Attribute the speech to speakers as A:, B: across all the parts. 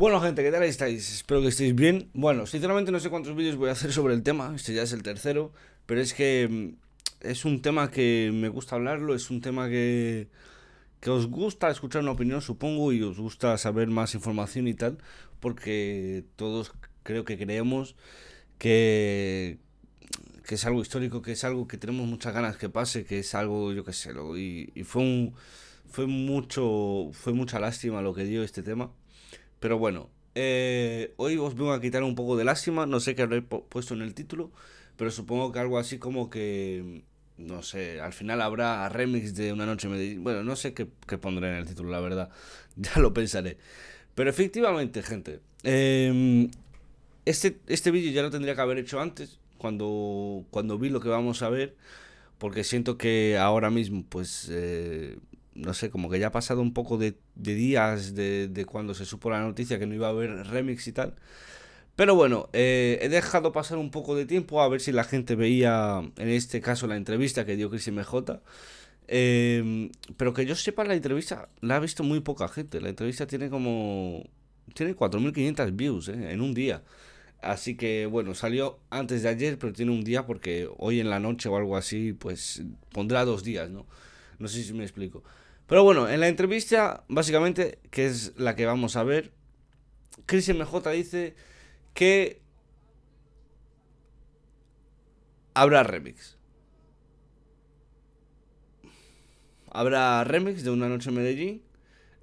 A: Bueno gente, ¿qué tal estáis? Espero que estéis bien. Bueno, sinceramente no sé cuántos vídeos voy a hacer sobre el tema, este ya es el tercero, pero es que mm, es un tema que me gusta hablarlo, es un tema que, os gusta escuchar una opinión supongo y os gusta saber más información y tal, porque todos creo que creemos que, que es algo histórico, que es algo que tenemos muchas ganas que pase, que es algo, yo qué sé, lo, y, y fue un... Fue, mucho, fue mucha lástima lo que dio este tema pero bueno, eh, hoy os vengo a quitar un poco de lástima, no sé qué habré puesto en el título, pero supongo que algo así como que, no sé, al final habrá remix de Una Noche Medellín, bueno, no sé qué, pondré en el título, la verdad, ya lo pensaré. Pero efectivamente, gente, em, este, este vídeo ya lo tendría que haber hecho antes, cuando, cuando vi lo que vamos a ver, porque siento que ahora mismo, pues... Eh, no sé, como que ya ha pasado un poco de, días de, cuando se supo la noticia que no iba a haber remix y tal. Pero bueno, eh, he dejado pasar un poco de tiempo a ver si la gente veía, en este caso, la entrevista que dio Chris MJ. Em, pero que yo sepa, la entrevista la ha visto muy poca gente. La entrevista tiene como. Tiene 4.500 views eh, en un día. Así que bueno, salió antes de ayer, pero tiene un día porque hoy en la noche o algo así, pues pondrá dos días, ¿no? No sé si me explico. Pero bueno, en la entrevista, básicamente, que es la que vamos a ver, Chris MJ dice que habrá remix. Habrá remix de Una Noche en Medellín.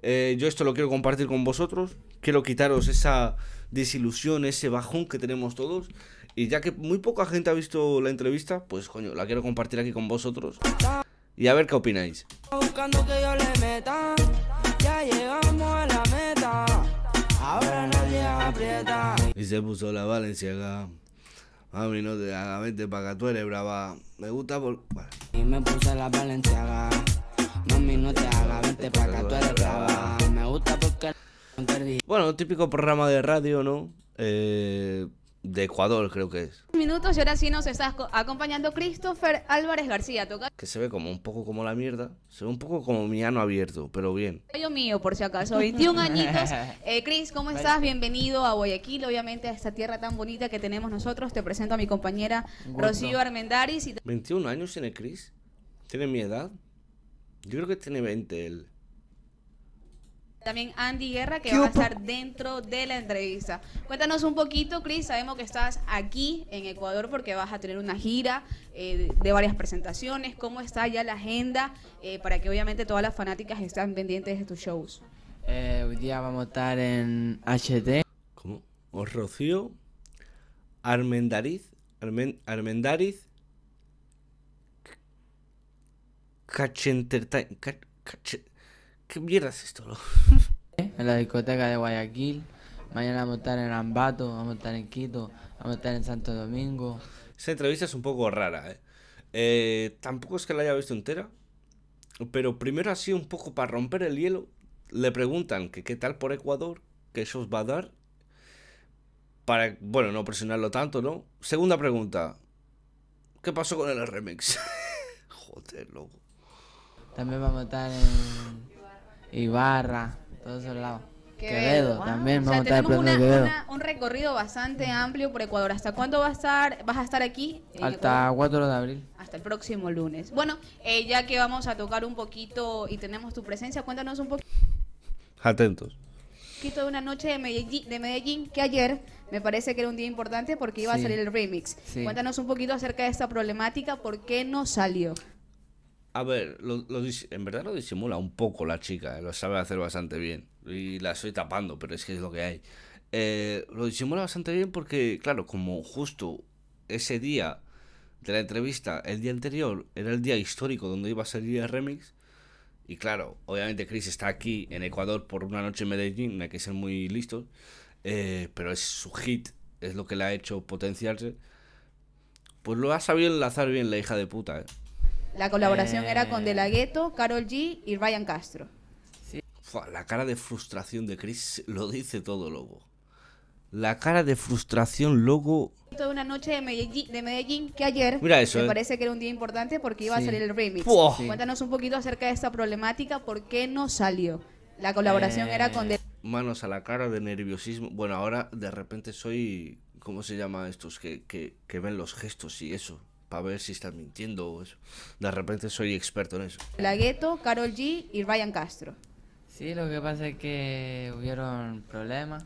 A: Eh, yo esto lo quiero compartir con vosotros. Quiero quitaros esa desilusión, ese bajón que tenemos todos. Y ya que muy poca gente ha visto la entrevista, pues coño, la quiero compartir aquí con vosotros y a ver qué opináis.
B: Buscando que yo le meta, ya llegamos a la meta, ahora nadie aprieta.
A: Y se puso la Valenciaga. Mami, no te haga, vente pa' acá, tú eres brava. Me gusta por... Bueno. Y me puse la Valenciaga. Mami, no te haga, vente pa' acá, tú eres brava. Me gusta porque... Bueno, típico programa de radio, ¿no? Eh, de Ecuador, creo que es.
C: Minutos y ahora sí nos estás acompañando Christopher Álvarez García. Toca...
A: Que se ve como un poco como la mierda, se ve un poco como mi ano abierto, pero bien.
C: Yo mío, por si acaso, 21 añitos. Eh, Chris, ¿cómo estás? Bienvenido a Guayaquil, obviamente a esta tierra tan bonita que tenemos nosotros. Te presento a mi compañera Rocío Armendaris. Y...
A: 21 años tiene Chris, tiene mi edad. Yo creo que tiene 20 él
C: también Andy Guerra, que va a estar dentro de la entrevista. Cuéntanos un poquito, Cris, sabemos que estás aquí en Ecuador porque vas a tener una gira eh, de varias presentaciones. ¿Cómo está ya la agenda eh, para que obviamente todas las fanáticas estén pendientes de tus shows?
B: Eh, hoy día vamos a estar en HD. ¿Cómo? O oh, Rocío, Armendariz,
A: Armen, Armendariz, Cachentertain,
B: ¿Qué mierda es esto? en la discoteca de Guayaquil. Mañana vamos a estar en Ambato, vamos a estar en Quito, vamos a estar en Santo Domingo.
A: Esa entrevista es un poco rara, ¿eh? eh tampoco es que la haya visto entera, pero primero así un poco para romper el hielo, le preguntan que qué tal por Ecuador, que eso os va a dar, para, bueno, no presionarlo tanto, ¿no? Segunda pregunta, ¿qué pasó con el remix? Joder, loco.
B: También vamos a estar en Ibarra, todos esos lados. Quevedo, también me o a
C: un recorrido bastante amplio por Ecuador. ¿Hasta cuándo vas a estar, vas a estar aquí? Eh, Hasta
B: 4 de abril.
C: Hasta el próximo lunes. Bueno, eh, ya que vamos a tocar un poquito y tenemos tu presencia, cuéntanos un poquito. Atentos. Quito una noche de Medellín, de Medellín que ayer me parece que era un día importante porque iba a salir el remix. Cuéntanos un poquito acerca de esta problemática, ¿por qué no salió?
A: A ver, lo, en verdad lo disimula un poco la chica, ¿eh? lo sabe hacer bastante bien. Y la estoy tapando, pero es que es lo que hay. Eh, lo disimula bastante bien porque, claro, como justo ese día de la entrevista, el día anterior, era el día histórico donde iba a salir el remix. Y claro, obviamente Chris está aquí en Ecuador por una noche en Medellín, hay que ser muy listos. Eh, pero es su hit, es lo que le ha hecho potenciarse. Pues lo ha sabido enlazar bien la hija de puta, eh.
C: La colaboración era con De La eh. Ghetto, Carol G y Ryan Castro.
A: la cara de frustración de Chris lo dice todo, Lobo. La cara de frustración, Lobo.
C: Toda una noche de Medellín, de Medellín que ayer me eh. parece que era un día importante porque iba a salir el remix. Cuéntanos un poquito acerca de esta problemática, ¿por qué no salió? La colaboración era con... De... Eh,
A: manos a la cara de nerviosismo. Bueno, ahora de repente soy... ¿Cómo se llama estos que, que ven los gestos y eso? para ver si están mintiendo o eso. De repente soy experto en eso.
C: La Gueto, Carol G y Ryan Castro.
B: Sí, lo que pasa es que hubieron problemas,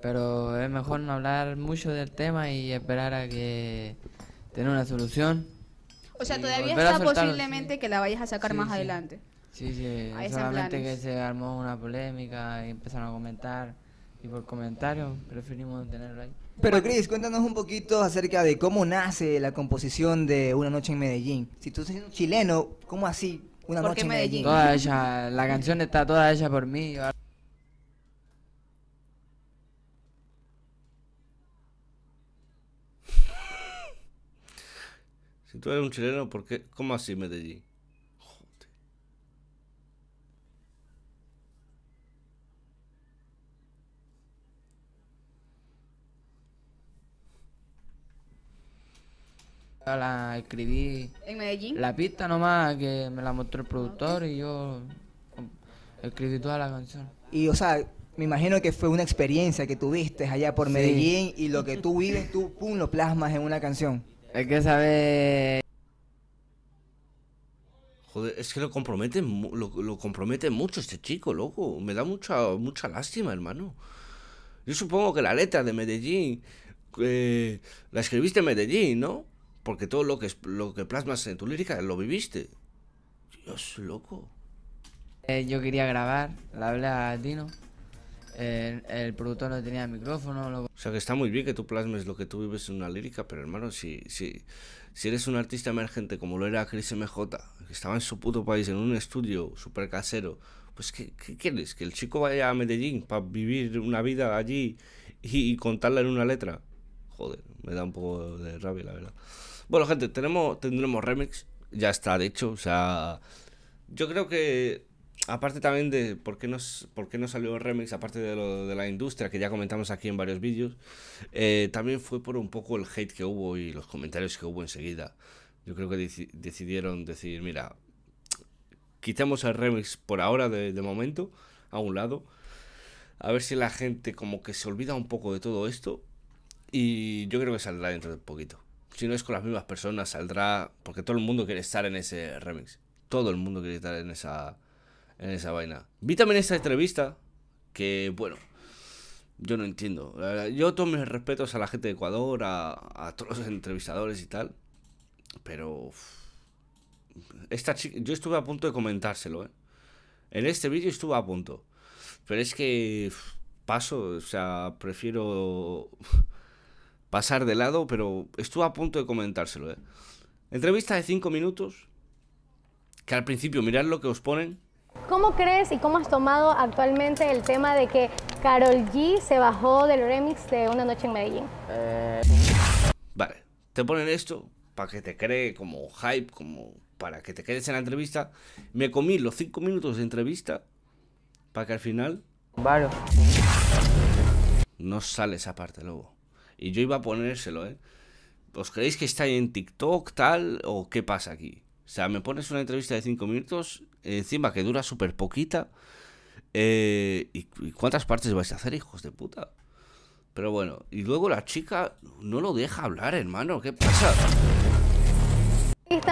B: pero es mejor no hablar mucho del tema y esperar a que tenga una solución.
C: O sea, todavía está posiblemente que la vayas a sacar más adelante.
B: Sí, sí, solamente que se armó una polémica y empezaron a comentar y por comentarios preferimos tenerlo ahí. Pero Cris, cuéntanos un poquito acerca de cómo nace la composición de Una noche en Medellín. Si tú eres un chileno, ¿cómo así Una noche en Medellín? Toda la canción está toda ella por mí.
A: Si tú eres un chileno, ¿por qué? ¿Cómo así Medellín?
B: la escribí.
C: ¿En Medellín? La
B: pista nomás que me la mostró el productor ah, y yo escribí toda la canción. Y o sea, me imagino que fue una experiencia que tuviste allá por Medellín y lo que tú vives, tú pum, lo plasmas en una canción. Es que sabe.
A: Joder, es que lo compromete, lo, compromete mucho este chico, loco. Me da mucha, mucha lástima, hermano. Yo supongo que la letra de Medellín eh, la escribiste en Medellín, ¿no? porque todo lo que, lo que plasmas en tu lírica lo viviste. Dios, loco.
B: Eh, yo quería grabar, la hablé a Dino, El, productor no tenía micrófono. O
A: sea que está muy bien que tú plasmes lo que tú vives en una lírica, pero hermano, si, si, si eres un artista emergente como lo era Chris MJ, que estaba en su puto país, en un estudio súper casero, pues ¿qué, quieres? ¿Que el chico vaya a Medellín para vivir una vida allí y contarla en una letra? Joder, me da un poco de rabia, la verdad. Bueno, gente, tendremos remix. Ya está, de hecho. O sea, yo creo que aparte también de por qué, por qué no salió el remix, aparte de lo de la industria, que ya comentamos aquí en varios vídeos, eh, también fue por un poco el hate que hubo y los comentarios que hubo enseguida. Yo creo que decidieron decir, mira, quitemos el remix por ahora de, de, momento, a un lado, a ver si la gente como que se olvida un poco de todo esto y yo creo que saldrá dentro de poquito si no es con las mismas personas, saldrá. Porque todo el mundo quiere estar en ese remix. Todo el mundo quiere estar en esa. En esa vaina. Vi también esta entrevista. Que bueno. Yo no entiendo. Yo tomo mis respetos a la gente de Ecuador, a, todos los entrevistadores y tal. Pero. Esta chica. Yo estuve a punto de comentárselo, ¿eh? En este vídeo estuve a punto. Pero es que. Paso, o sea, prefiero pasar de lado, pero estuve a punto de comentárselo. ¿eh? Entrevista de 5 minutos, que al principio mirad lo que os ponen.
D: ¿Cómo crees y cómo has tomado actualmente el tema de que Carol G se bajó del remix de Una Noche en Medellín?
A: Eh, vale, te ponen esto para que te cree como hype, como para que te quedes en la entrevista. Me comí los 5 minutos de entrevista para que al final... Vale. No sale esa parte, luego y yo iba a ponérselo, ¿eh? ¿Os creéis que está en TikTok, tal? ¿O qué pasa aquí? O sea, me pones una entrevista de 5 minutos, encima que dura súper poquita. Eh, ¿y, cuántas partes vais a hacer, hijos de puta? Pero bueno, y luego la chica no lo deja hablar, hermano. ¿Qué pasa?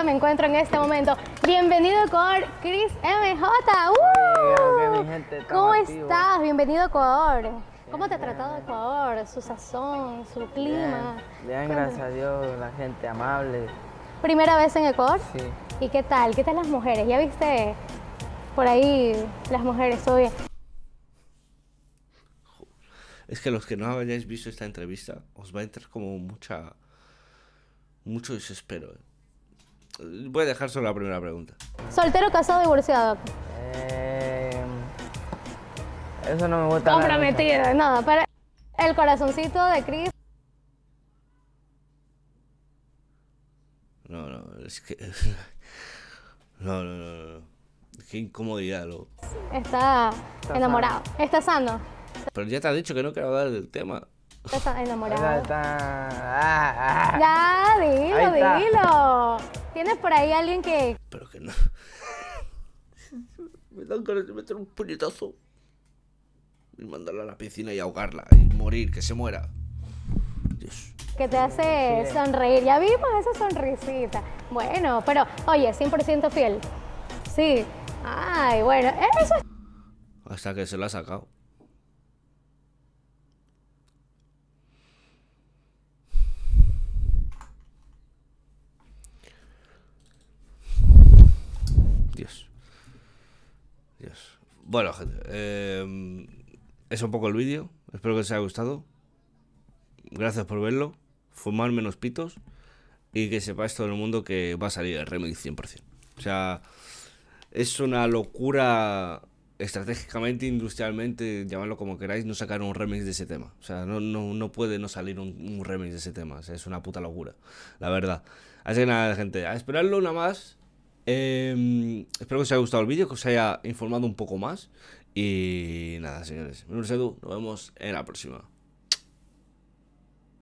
D: me encuentro en este momento. Bienvenido con Chris MJ.
B: ¡Uh!
A: ¿Cómo
D: estás? Bienvenido Cor. ¿Cómo te ha tratado Ecuador? Su sazón, su clima.
B: Bien, gracias a Dios, la gente amable.
D: ¿Primera vez en Ecuador? Sí. ¿Y qué tal? ¿Qué tal las mujeres? ¿Ya viste por ahí las mujeres hoy?
A: Es que los que no hayáis visto esta entrevista, os va a entrar como mucha... mucho desespero. Eh. Voy a dejar solo la primera pregunta. ¿Soltero,
D: casado, divorciado?
B: Eh, eso no me
A: gusta. Comprometida,
D: no, para el corazoncito de Chris.
A: No, no, es que. No, no, no, no. Qué incomodidad, loco.
D: Está, enamorado. Está sano.
A: Pero ya te has dicho que no quiero hablar del tema.
D: Está enamorado.
A: Está... Ah, ah,
D: ah. Ya, dilo, dilo. ¿Tienes por ahí alguien que...? Pero que no.
A: me dan ganas de meter un puñetazo y mandarla a la piscina y ahogarla y morir, que se muera.
D: Dios. Que te hace sonreír. Ya vimos esa sonrisita. Bueno, pero oye, 100% fiel. Sí. Ay, bueno,
A: Hasta que se la ha sacado. Dios. Dios. Bueno, gente. Eh, es un poco el vídeo. Espero que os haya gustado. Gracias por verlo. Fumar menos pitos. Y que sepáis todo el mundo que va a salir el remix 100%. O sea, es una locura estratégicamente, industrialmente, llamadlo como queráis, no sacar un remix de ese tema. O sea, no, puede no salir un, remix de ese tema. es una puta locura, la verdad. Así que nada, gente, a esperarlo nada más. Em, espero que os haya gustado el vídeo, que os haya informado un poco más y nada, señores. Un Edu, Nos vemos en la próxima.